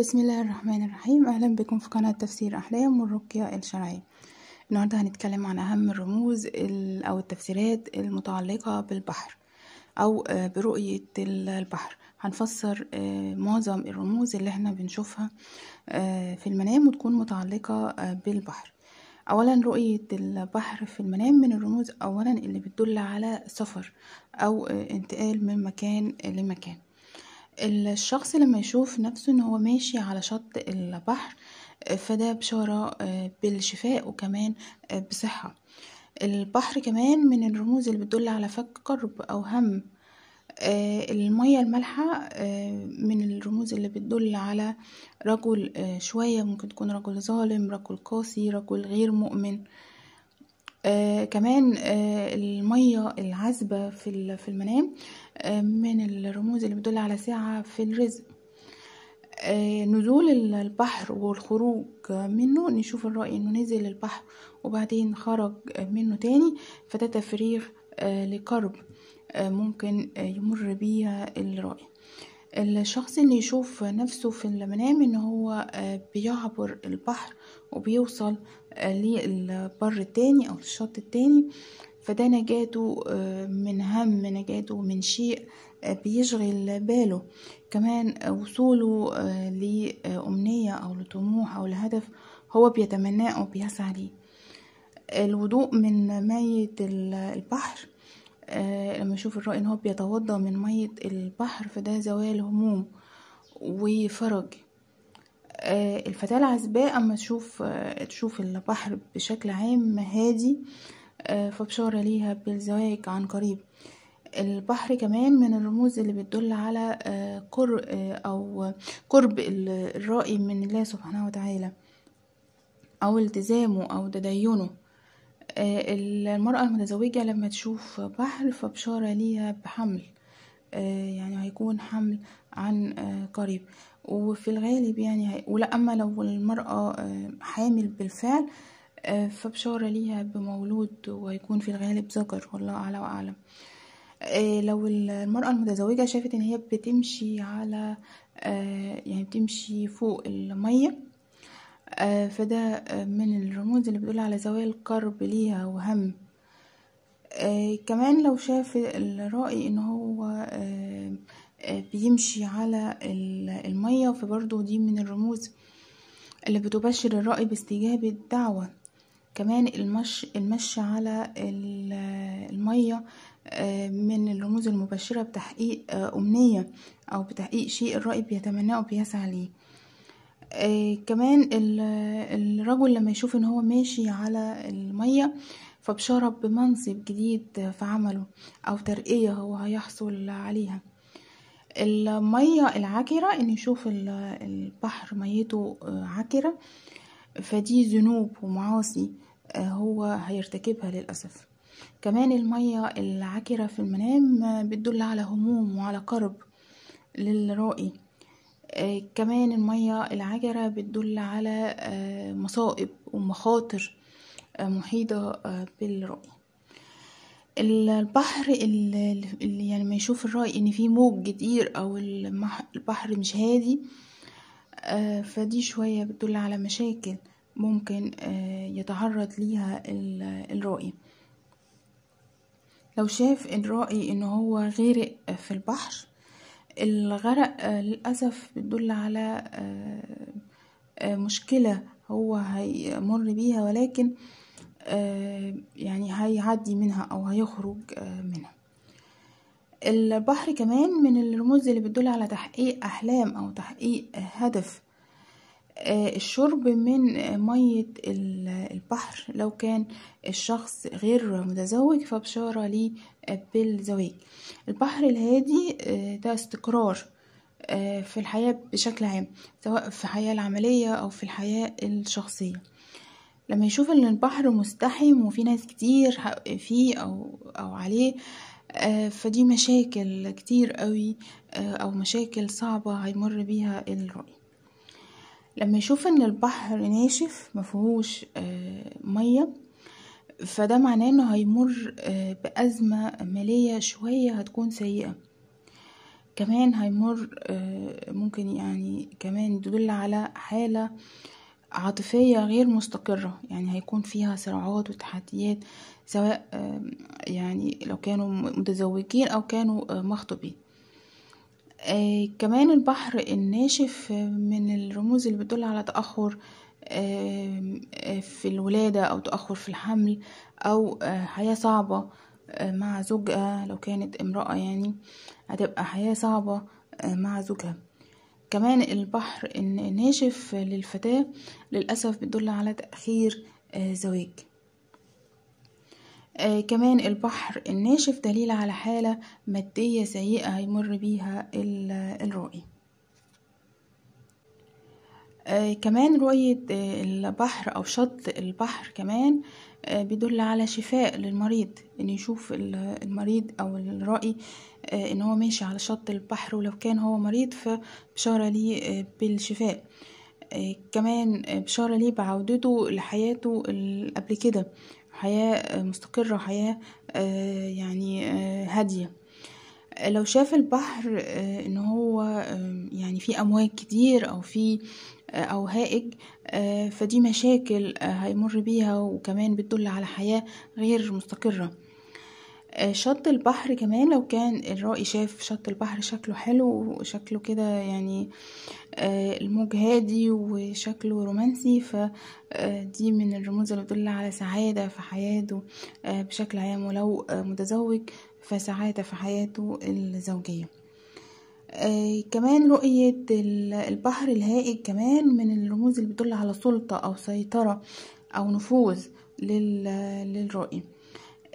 بسم الله الرحمن الرحيم اهلا بكم في قناه تفسير احلام والرقيه الشرعيه النهارده هنتكلم عن اهم الرموز او التفسيرات المتعلقه بالبحر او آه، برؤيه البحر هنفسر آه، معظم الرموز اللي احنا بنشوفها آه، في المنام وتكون متعلقه بالبحر اولا رؤيه البحر في المنام من الرموز اولا اللي بتدل على سفر او انتقال من مكان لمكان الشخص لما يشوف نفسه ان هو ماشي على شط البحر فده بشارة آه، بالشفاء وكمان آه، بصحة البحر كمان من الرموز اللي بتدل على فك كرب أو هم آه، المية المالحة من الرموز اللي بتدل على رجل شوية ممكن تكون رجل ظالم رجل قاسي رجل غير مؤمن آه كمان آه المية العذبة في في المنام آه من الرموز اللي بتدل على سعة في الرزق آه نزول البحر والخروج منه نشوف الرأي انه نزل البحر وبعدين خرج منه تاني فده تفريغ آه لكرب آه ممكن آه يمر بيها الرأي الشخص اللي يشوف نفسه في المنام ان هو آه، بيعبر البحر وبيوصل للبر التاني أو الشط التاني فده نجاته آه، من هم نجاته من شيء آه، بيشغل باله كمان وصوله آه، لأمنية أو لطموح أو لهدف هو بيتمناه أو بيسعى ليه الوضوء من مية البحر لما يشوف الرائي ان هو بيتوضا من مية البحر فده زوال هموم وفرج آه، الفتاة العزباء أما تشوف آه، تشوف البحر بشكل عام هادي آه، فبشارة ليها بالزواج عن قريب البحر كمان من الرموز اللي بتدل على قرب أو قرب الرائي من الله سبحانه وتعالى أو التزامه أو تدينه المرأة المتزوجة لما تشوف بحر فبشارة ليها بحمل يعني هيكون حمل عن قريب وفي الغالب يعني ولا أما لو المرأة آه، حامل بالفعل آه، فبشارة ليها بمولود وهيكون في الغالب ذكر والله أعلى وأعلم آه، لو المرأة المتزوجة شافت إن هي بتمشي على يعني بتمشي فوق المية فده من الرموز اللي بتقول على زوال القرب ليها وهم كمان لو شاف الرأي إن هو آه، بيمشي على المية فبرضه دي من الرموز اللي بتبشر الرأي باستجابة الدعوة كمان المش المشي على المية آه، من الرموز المبشرة بتحقيق آه، أمنية أو بتحقيق شيء الرأي بيتمناه وبيسعى ليه كمان الرجل لما يشوف ان هو ماشي على المية فبشرب بمنصب جديد في عمله أو ترقية هو هيحصل عليها المية العكرة ان يشوف البحر ميته آه، عكرة فدي ذنوب ومعاصي آه، هو هيرتكبها للأسف كمان المية العكرة في المنام آه، بتدل على هموم وعلى كرب للرائي كمان المية العكرة بتدل على مصائب ومخاطر محيطة بالرأي البحر اللي يعني ما يشوف الرأي ان في موج كتير او البحر مش هادي آه، فدي شوية بتدل على مشاكل ممكن آه، يتعرض ليها الرائي لو شاف الرائي ان هو غرق في البحر الغرق آه، للأسف بتدل على مشكلة هو هيمر بيها ولكن آه، يعني هيعدي منها او هيخرج آه، منها البحر كمان من الرموز اللي بتدل على تحقيق احلام او تحقيق هدف آه، الشرب من مية البحر لو كان الشخص غير متزوج فبشارة ليه بالزواج البحر الهادي ده استقرار في الحياة بشكل عام سواء في الحياة العملية أو في الحياة الشخصية لما يشوف ان البحر مستحم وفي ناس كتير فيه او او عليه آه، فدي مشاكل كتير قوي آه، او مشاكل صعبة هيمر بيها الرؤي لما يشوف ان البحر ناشف فيهوش آه، مية فده معناه انه هيمر بأزمة مالية شوية هتكون سيئة كمان هيمر ممكن يعني كمان تدل على حالة عاطفية غير مستقرة يعني هيكون فيها صراعات وتحديات سواء يعني لو كانوا متزوجين أو كانوا آه، مخطوبين آه، كمان البحر الناشف آه، من الرموز اللي بتدل على تأخر في الولادة أو تأخر في الحمل أو حياة صعبة مع زوجها لو كانت امرأة يعني هتبقى حياة صعبة مع زوجها كمان البحر الناشف للفتاة للأسف بيدل على تأخير آه، زواج آه، كمان البحر الناشف دليل على حالة مادية سيئة هيمر بيها الرائي آه، كمان رؤية البحر أو شط البحر كمان آه، بيدل على شفاء للمريض ان يشوف المريض او الرائي آه، ان هو ماشي على شط البحر ولو كان هو مريض فبشارة ليه آه، بالشفاء كمان بشارة ليه بعودته لحياته قبل كده حياة مستقرة حياة يعني هادية لو شاف البحر آه، ان هو يعني في امواج كتير او في آه، او هائج آه، فدي مشاكل هيمر بيها وكمان بتدل على حياة غير مستقرة شط البحر كمان لو كان الرائي شاف شط البحر شكله حلو وشكله كده يعني الموج هادي وشكله رومانسي فدي من الرموز اللي بتدل على سعادة في حياته بشكل عام ولو متزوج فسعادة في حياته الزوجية آه كمان رؤية البحر الهائج كمان من الرموز اللي بتدل على سلطة أو سيطرة أو نفوذ للرؤية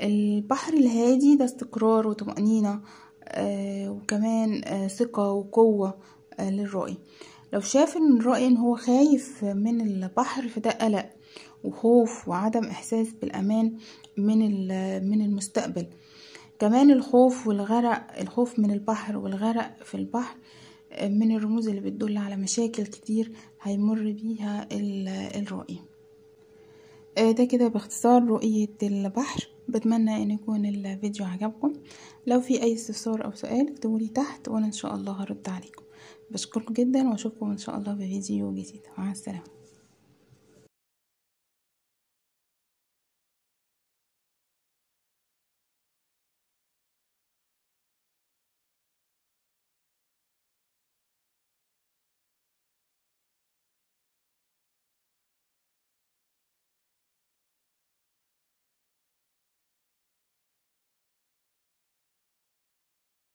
البحر الهادي ده استقرار وطمأنينة آه وكمان آه ثقة وقوة آه للرؤية لو شاف ان الرأي ان هو خايف من البحر فده قلق وخوف وعدم احساس بالامان من المستقبل كمان الخوف والغرق الخوف من البحر والغرق في البحر آه، من الرموز اللي بتدل على مشاكل كتير هيمر بيها الرائي آه، ده كده باختصار رؤية البحر بتمنى ان يكون الفيديو عجبكم لو في اي استفسار او سؤال اكتبولي تحت وانا ان شاء الله هرد عليكم بشكركم جدا واشوفكم ان شاء الله في فيديو جديد مع السلامه